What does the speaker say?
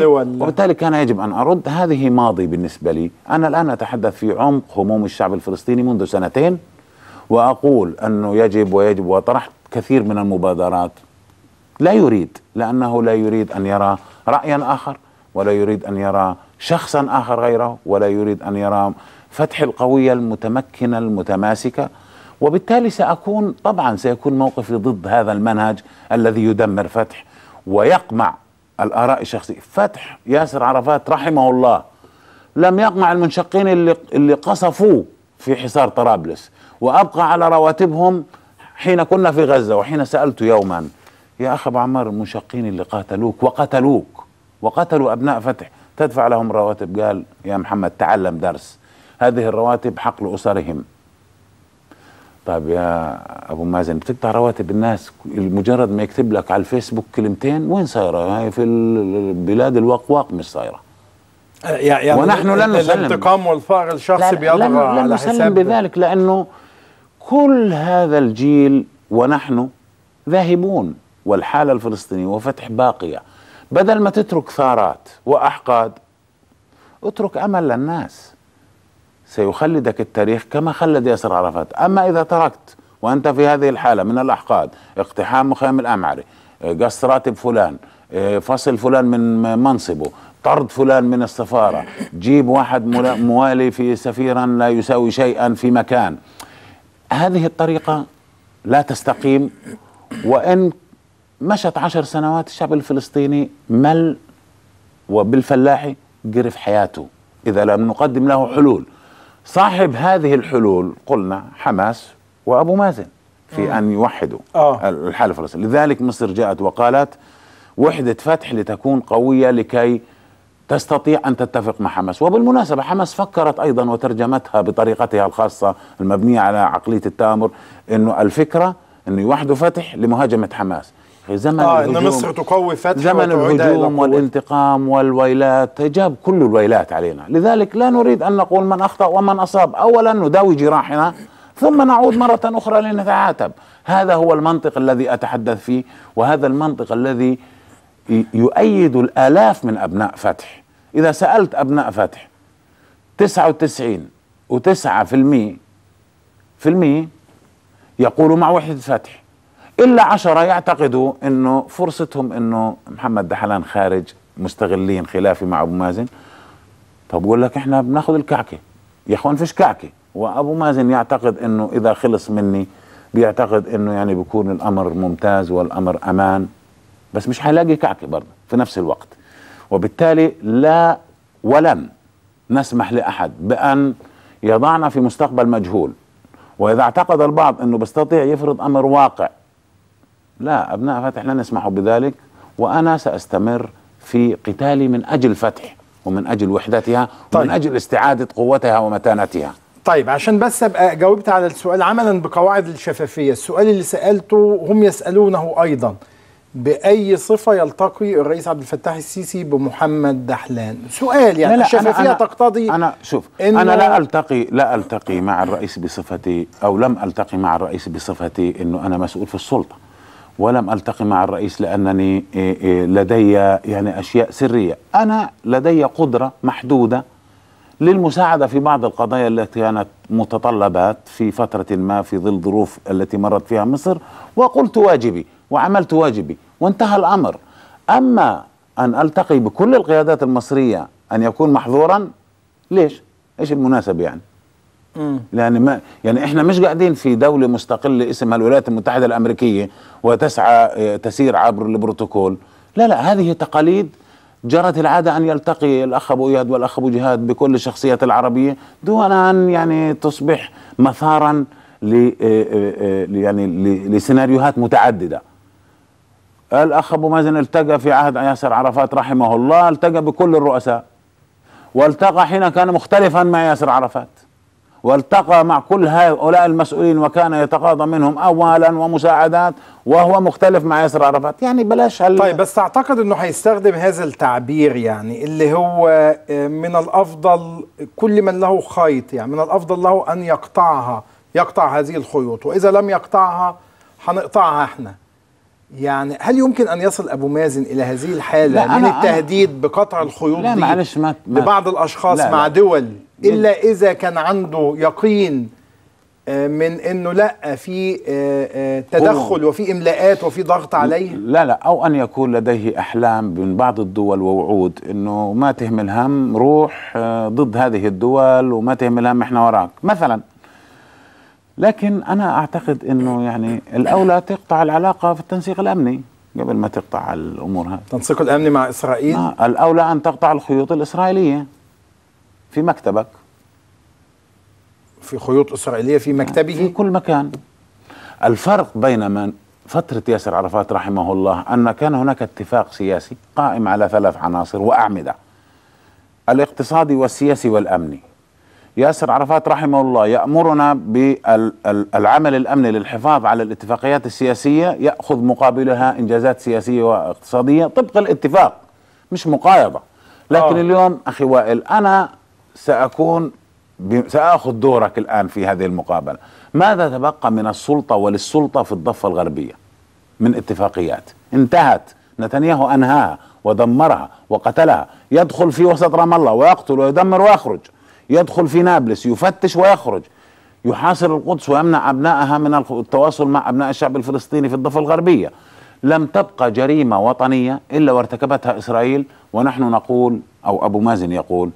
وبالتالي كان يجب أن أرد هذه ماضي بالنسبة لي أنا الآن أتحدث في عمق هموم الشعب الفلسطيني منذ سنتين وأقول أنه يجب ويجب وطرحت كثير من المبادرات لا يريد لأنه لا يريد أن يرى رأيا آخر ولا يريد أن يرى شخصا آخر غيره ولا يريد أن يرى فتح القوية المتمكنة المتماسكة وبالتالي سأكون طبعا سيكون موقفي ضد هذا المنهج الذي يدمر فتح ويقمع الآراء الشخصية فتح ياسر عرفات رحمه الله لم يقمع المنشقين اللي, اللي قصفوه في حصار طرابلس وأبقى على رواتبهم حين كنا في غزة وحين سألت يوما يا أخ أبو عمار المنشقين اللي قاتلوك وقتلوك وقتلوا أبناء فتح تدفع لهم رواتب قال يا محمد تعلم درس هذه الرواتب حقل أسرهم طيب يا ابو مازن بتقطع رواتب الناس مجرد ما يكتب لك على الفيسبوك كلمتين وين صايره هاي يعني في البلاد الوقواق مش صايره يعني ونحن لن نسلم الانتقام والفار الشخصي بيضع على لن نسلم بذلك لانه كل هذا الجيل ونحن ذاهبون والحاله الفلسطينيه وفتح باقيه بدل ما تترك ثارات واحقاد اترك امل للناس سيخلدك التاريخ كما خلد ياسر عرفات أما إذا تركت وأنت في هذه الحالة من الأحقاد اقتحام مخيم الأمعري آه، قص راتب فلان آه، فصل فلان من منصبه طرد فلان من السفارة جيب واحد موالي في سفيرا لا يساوي شيئا في مكان هذه الطريقة لا تستقيم وإن مشت عشر سنوات الشعب الفلسطيني مل وبالفلاحي قرف حياته إذا لم نقدم له حلول صاحب هذه الحلول قلنا حماس وابو مازن في آه. ان يوحدوا آه. الحاله الفلسطينيه، لذلك مصر جاءت وقالت وحده فتح لتكون قويه لكي تستطيع ان تتفق مع حماس، وبالمناسبه حماس فكرت ايضا وترجمتها بطريقتها الخاصه المبنيه على عقليه التامر انه الفكره انه يوحدوا فتح لمهاجمه حماس، في زمن آه الهجوم ان مصر تقوي فتح زمن الهجوم والانتقام والويلات جاب كل الويلات علينا لذلك لا نريد ان نقول من اخطا ومن اصاب اولا نداوي جراحنا ثم نعود مرة أخرى لنتعاتب هذا هو المنطق الذي أتحدث فيه وهذا المنطق الذي يؤيد الآلاف من أبناء فتح إذا سألت أبناء فتح تسعة وتسعين وتسعة في المية في المية يقولوا مع وحدة فتح إلا عشرة يعتقدوا أنه فرصتهم أنه محمد دحلان خارج مستغلين خلافي مع أبو مازن طب بقول لك إحنا بناخذ الكعكة يا أخوان فيش كعكة وأبو مازن يعتقد أنه إذا خلص مني بيعتقد أنه يعني بيكون الأمر ممتاز والأمر أمان بس مش حيلاقي كعكة برضه في نفس الوقت وبالتالي لا ولن نسمح لأحد بأن يضعنا في مستقبل مجهول وإذا اعتقد البعض أنه بيستطيع يفرض أمر واقع لا أبناء فتح لن يسمحوا بذلك وأنا سأستمر في قتالي من أجل فتح ومن أجل وحدتها طيب. ومن أجل استعادة قوتها ومتانتها طيب عشان بس أبقى جاوبت على السؤال عملا بقواعد الشفافية السؤال اللي سألته هم يسألونه أيضا بأي صفة يلتقي الرئيس عبد الفتاح السيسي بمحمد دحلان سؤال يعني لا لا الشفافية أنا تقتضي أنا شوف إن أنا لا ألتقي لا ألتقي مع الرئيس بصفتي أو لم ألتقي مع الرئيس بصفتي أنه أنا مسؤول في السلطة ولم التقي مع الرئيس لانني إيه، إيه، لدي يعني اشياء سريه، انا لدي قدره محدوده للمساعده في بعض القضايا التي كانت متطلبات في فتره ما في ظل ظروف التي مرت فيها مصر وقلت واجبي وعملت واجبي وانتهى الامر. اما ان التقي بكل القيادات المصريه ان يكون محظورا ليش؟ ايش المناسب يعني؟ لان ما يعني احنا مش قاعدين في دوله مستقله اسمها الولايات المتحده الامريكيه وتسعى آه، تسير عبر البروتوكول لا لا هذه تقاليد جرت العادة أن يلتقي الأخ أبو إياد والأخ أبو جهاد بكل الشخصيات العربية دون أن يعني تصبح مثارا ل آه، آه، يعني لسيناريوهات متعددة الأخ أبو مازن التقى في عهد ياسر عرفات رحمه الله التقى بكل الرؤساء والتقى حين كان مختلفا مع ياسر عرفات والتقى مع كل هؤلاء المسؤولين وكان يتقاضى منهم اموالا ومساعدات وهو مختلف مع ياسر عرفات يعني بلاش هل... طيب بس اعتقد انه هيستخدم هذا التعبير يعني اللي هو آه، من الافضل كل من له خيط يعني من الافضل له ان يقطعها يقطع هذه الخيوط واذا لم يقطعها هنقطعها احنا يعني هل يمكن ان يصل ابو مازن الى هذه الحاله من التهديد بقطع الخيوط لا دي معلش ما لبعض الاشخاص لا مع لا دول الا اذا كان عنده يقين آه، من انه لا آه، في آه، تدخل وفي املاءات وفي ضغط عليه لا لا او ان يكون لديه احلام من بعض الدول ووعود انه ما تهمل هم روح ضد هذه الدول وما تهمل هم احنا وراك مثلا لكن انا اعتقد انه يعني الاولى تقطع العلاقه في التنسيق الامني قبل ما تقطع الامور هذه التنسيق الامني مع اسرائيل الاولى ان تقطع الخيوط الاسرائيليه في مكتبك في خيوط إسرائيلية في يعني مكتبه في كل مكان الفرق بين من فترة ياسر عرفات رحمه الله أن كان هناك اتفاق سياسي قائم على ثلاث عناصر وأعمدة الاقتصادي والسياسي والأمني ياسر عرفات رحمه الله يأمرنا بالعمل الأمني للحفاظ على الاتفاقيات السياسية يأخذ مقابلها إنجازات سياسية واقتصادية طبق الاتفاق مش مقايضة لكن أوه. اليوم أخي وائل أنا سأكون سأخذ دورك الآن في هذه المقابلة ماذا تبقى من السلطة وللسلطة في الضفة الغربية من اتفاقيات انتهت نتنياهو أنهاها ودمرها وقتلها يدخل في وسط رام الله ويقتل ويدمر ويخرج يدخل في نابلس يفتش ويخرج يحاصر القدس ويمنع أبنائها من التواصل مع أبناء الشعب الفلسطيني في الضفة الغربية لم تبقى جريمة وطنية إلا وارتكبتها إسرائيل ونحن نقول أو أبو مازن يقول